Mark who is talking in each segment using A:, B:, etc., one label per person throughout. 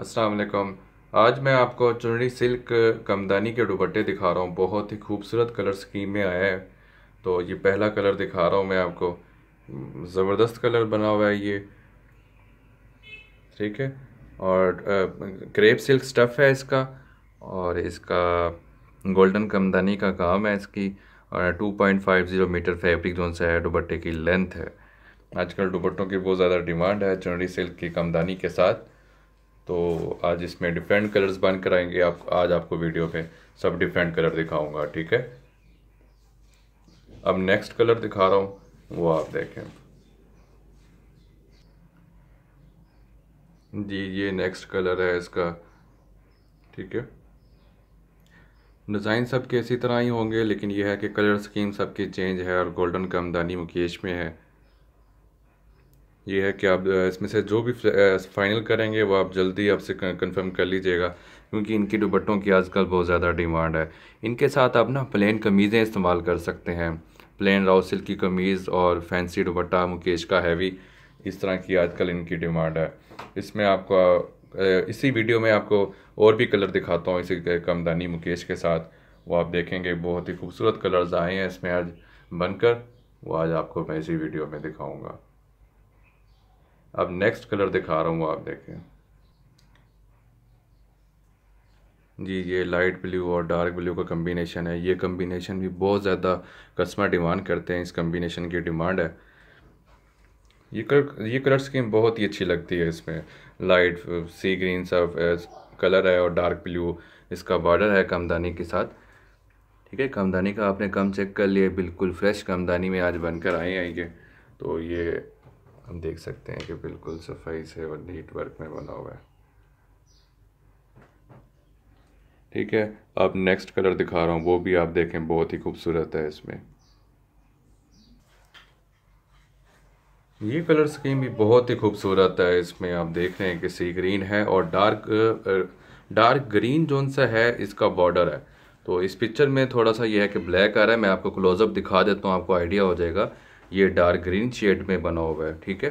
A: असलकम आज मैं आपको चुनरी सिल्क कमदानी के दुपट्टे दिखा रहा हूँ बहुत ही खूबसूरत कलर स्कीम में आया है तो ये पहला कलर दिखा रहा हूँ मैं आपको ज़बरदस्त कलर बना हुआ है ये ठीक है और क्रेप सिल्क स्टफ़ है इसका और इसका गोल्डन कमदानी का काम है इसकी और two point five zero metre fabric जो सा है दुपट्टे की लेंथ है आजकल दुपट्टों की बहुत ज़्यादा डिमांड है चुनरी सिल्क की कमदानी के साथ तो आज इसमें डिफरेंट कलर्स बन कराएंगे आप आज आपको वीडियो में सब डिफरेंट कलर दिखाऊंगा ठीक है अब नेक्स्ट कलर दिखा रहा हूँ वो आप देखें जी ये नेक्स्ट कलर है इसका ठीक है डिज़ाइन सबके इसी तरह ही होंगे लेकिन यह है कि कलर स्कीम सबकी चेंज है और गोल्डन का आमदानी मुकेश में है ये है कि आप इसमें से जो भी फाइनल करेंगे वो आप जल्दी आपसे कंफर्म कर लीजिएगा क्योंकि इनकी दुपट्टों की आजकल बहुत ज़्यादा डिमांड है इनके साथ आप ना प्लेन कमीज़ें इस्तेमाल कर सकते हैं प्लेन राउ सिल्क की कमीज़ और फैंसी दुपट्टा मुकेश का हैवी इस तरह की आजकल इनकी डिमांड है इसमें आपका इसी वीडियो में आपको और भी कलर दिखाता हूँ इसी कमदानी मुकेश के साथ वो आप देखेंगे बहुत ही खूबसूरत कलर्स आए हैं इसमें आज बनकर वो आज आपको मैं इसी वीडियो में दिखाऊँगा अब नेक्स्ट कलर दिखा रहा हूँ आप देखें जी ये लाइट ब्लू और डार्क ब्लू का कम्बिनेशन है ये कम्बिनेशन भी बहुत ज़्यादा कस्टमर डिमांड करते हैं इस कम्बिनेशन की डिमांड है ये कलर ये कलर स्कीम बहुत ही अच्छी लगती है इसमें लाइट सी ग्रीन सब कलर है और डार्क ब्लू इसका बॉर्डर है कमदानी के साथ ठीक है कमदानी का आपने कम चेक कर लिया बिल्कुल फ्रेश कमदानी में आज बनकर आए हैं ये तो ये हम देख सकते हैं कि बिल्कुल सफाई से और नीट वर्क में बना हुआ है ठीक है अब नेक्स्ट कलर दिखा रहा हूँ वो भी आप देखें बहुत ही खूबसूरत है इसमें ये कलर स्कीम भी बहुत ही खूबसूरत है इसमें आप देख रहे हैं कि सी ग्रीन है और डार्क डार्क ग्रीन जोन सा है इसका बॉर्डर है तो इस पिक्चर में थोड़ा सा ये है कि ब्लैक आ रहा है मैं आपको क्लोजअप दिखा देता हूँ आपको आइडिया हो जाएगा ये डार्क ग्रीन शेड में बना हुआ है ठीक है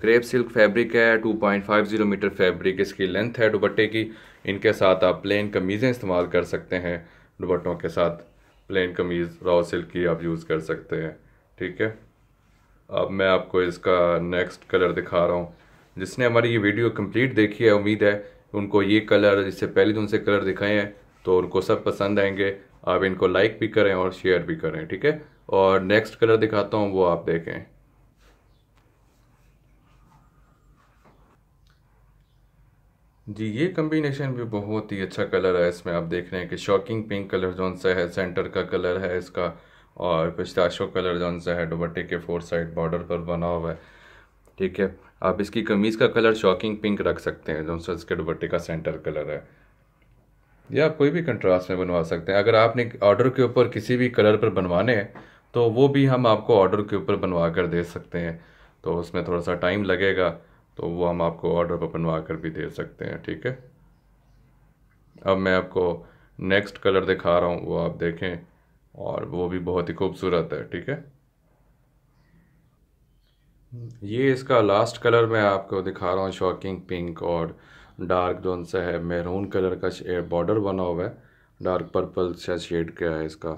A: क्रेप सिल्क फैब्रिक है जीरो मीटर फैब्रिक इसकी लेंथ है दुपट्टे की इनके साथ आप प्लेन कमीज़ें इस्तेमाल कर सकते हैं दुपट्टों के साथ प्लेन कमीज़ रॉ सिल्क की आप यूज़ कर सकते हैं ठीक है अब मैं आपको इसका नेक्स्ट कलर दिखा रहा हूँ जिसने हमारी ये वीडियो कंप्लीट देखी है उम्मीद है उनको ये कलर इससे पहले जो उनसे कलर दिखाए हैं तो उनको सब पसंद आएंगे आप इनको लाइक भी करें और शेयर भी करें ठीक है और नेक्स्ट कलर दिखाता हूँ वो आप देखें जी ये कम्बिनेशन भी बहुत ही अच्छा कलर है इसमें आप देख रहे हैं कि शॉकिंग पिंक कलर जौन सा है सेंटर का कलर है इसका और पिस्ताशो कलर जौन सा है दुबट्टे के फोर साइड बॉर्डर पर बना हुआ है ठीक है आप इसकी कमीज़ का कलर शॉकिंग पिंक रख सकते हैं जौन सा इसके दुबट्टे का सेंटर कलर है या आप कोई भी कंट्रास्ट में बनवा सकते हैं अगर आपने ऑर्डर के ऊपर किसी भी कलर पर बनवाने हैं तो वो भी हम आपको ऑर्डर के ऊपर बनवा कर दे सकते हैं तो उसमें थोड़ा सा टाइम लगेगा तो वो हम आपको ऑर्डर पर बनवा कर भी दे सकते हैं ठीक है अब मैं आपको नेक्स्ट कलर दिखा रहा हूँ वो आप देखें और वो भी बहुत ही खूबसूरत है ठीक है ये इसका लास्ट कलर मैं आपको दिखा रहा हूँ शॉकिंग पिंक और डार्क जोन सा है मेहरून कलर का बॉर्डर बना हुआ है डार्क पर्पल सा शेड क्या है इसका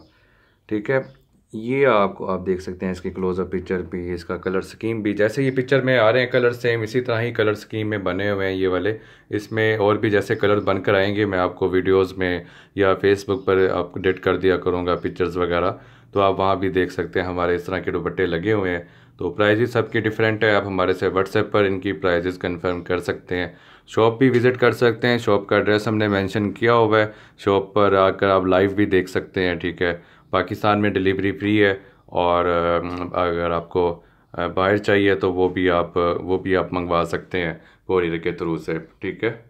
A: ठीक है ये आपको आप देख सकते हैं इसकी क्लोजअप पिक्चर भी इसका कलर स्कीम भी जैसे ये पिक्चर में आ रहे हैं कलर सेम इसी तरह ही कलर स्कीम में बने हुए हैं ये वाले इसमें और भी जैसे कलर बनकर आएंगे मैं आपको वीडियोस में या फेसबुक पर अपडेट कर दिया करूँगा पिक्चर्स वगैरह तो आप वहाँ भी देख सकते हैं हमारे इस तरह के दुपट्टे लगे हुए हैं तो प्राइज़ सबके डिफरेंट है आप हमारे से व्हाट्सएप पर इनकी प्राइजेस कंफर्म कर सकते हैं शॉप भी विज़िट कर सकते हैं शॉप का एड्रेस हमने मेंशन किया हुआ है शॉप पर आकर आप लाइव भी देख सकते हैं ठीक है पाकिस्तान में डिलीवरी फ्री है और अगर आपको बाहर चाहिए तो वो भी आप वो भी आप मंगवा सकते हैं कोरियर के थ्रू से ठीक है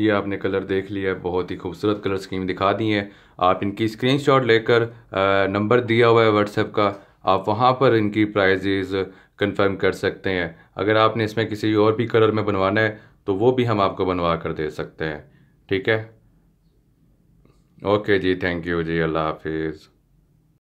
A: ये आपने कलर देख लिया है बहुत ही खूबसूरत कलर स्कीम दिखा दी है आप इनकी स्क्रीनशॉट लेकर नंबर दिया हुआ है व्हाट्सएप का आप वहाँ पर इनकी प्राइजेज़ कंफर्म कर सकते हैं अगर आपने इसमें किसी और भी कलर में बनवाना है तो वो भी हम आपको बनवा कर दे सकते हैं ठीक है ओके जी थैंक यू जी अल्लाह हाफिज़